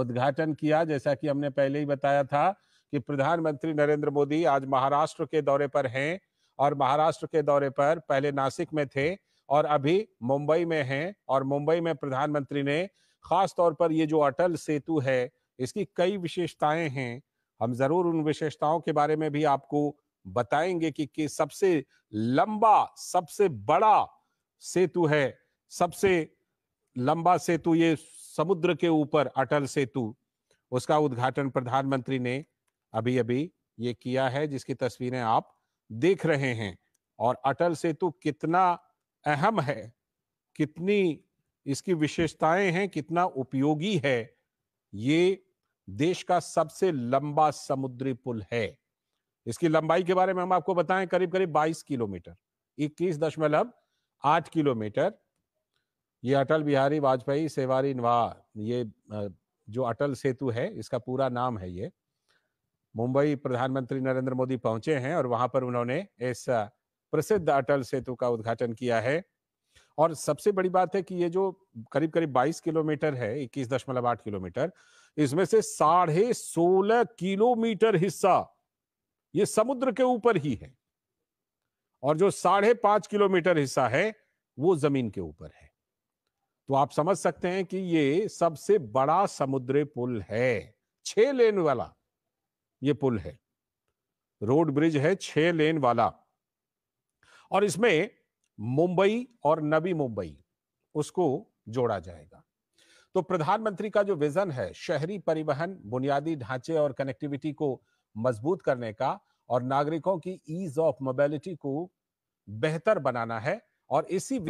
उद्घाटन किया जैसा कि हमने पहले ही बताया था कि प्रधानमंत्री नरेंद्र मोदी आज महाराष्ट्र के दौरे पर हैं और महाराष्ट्र के दौरे पर पहले नासिक में थे और अभी मुंबई में हैं और मुंबई में प्रधानमंत्री ने खास तौर पर ये जो अटल सेतु है इसकी कई विशेषताएं हैं हम जरूर उन विशेषताओं के बारे में भी आपको बताएंगे कि, कि सबसे लंबा सबसे बड़ा सेतु है सबसे लंबा सेतु ये समुद्र के ऊपर अटल सेतु उसका उद्घाटन प्रधानमंत्री ने अभी अभी ये किया है जिसकी तस्वीरें आप देख रहे हैं और अटल सेतु कितना अहम है कितनी इसकी विशेषताएं हैं कितना उपयोगी है ये देश का सबसे लंबा समुद्री पुल है इसकी लंबाई के बारे में हम आपको बताएं करीब करीब 22 किलोमीटर इक्कीस दशमलव आठ किलोमीटर ये अटल बिहारी वाजपेयी सेवारी निवाह ये जो अटल सेतु है इसका पूरा नाम है ये मुंबई प्रधानमंत्री नरेंद्र मोदी पहुंचे हैं और वहां पर उन्होंने इस प्रसिद्ध अटल सेतु का उद्घाटन किया है और सबसे बड़ी बात है कि ये जो करीब करीब 22 किलोमीटर है इक्कीस दशमलव आठ किलोमीटर इसमें से साढ़े सोलह किलोमीटर हिस्सा ये समुद्र के ऊपर ही है और जो साढ़े पांच किलोमीटर हिस्सा है वो जमीन के ऊपर है तो आप समझ सकते हैं कि ये सबसे बड़ा समुद्री पुल है छह लेन वाला ये पुल है रोड ब्रिज है छह लेन वाला और इसमें मुंबई और नवी मुंबई उसको जोड़ा जाएगा तो प्रधानमंत्री का जो विजन है शहरी परिवहन बुनियादी ढांचे और कनेक्टिविटी को मजबूत करने का और नागरिकों की ईज ऑफ मोबिलिटी को बेहतर बनाना है और इसी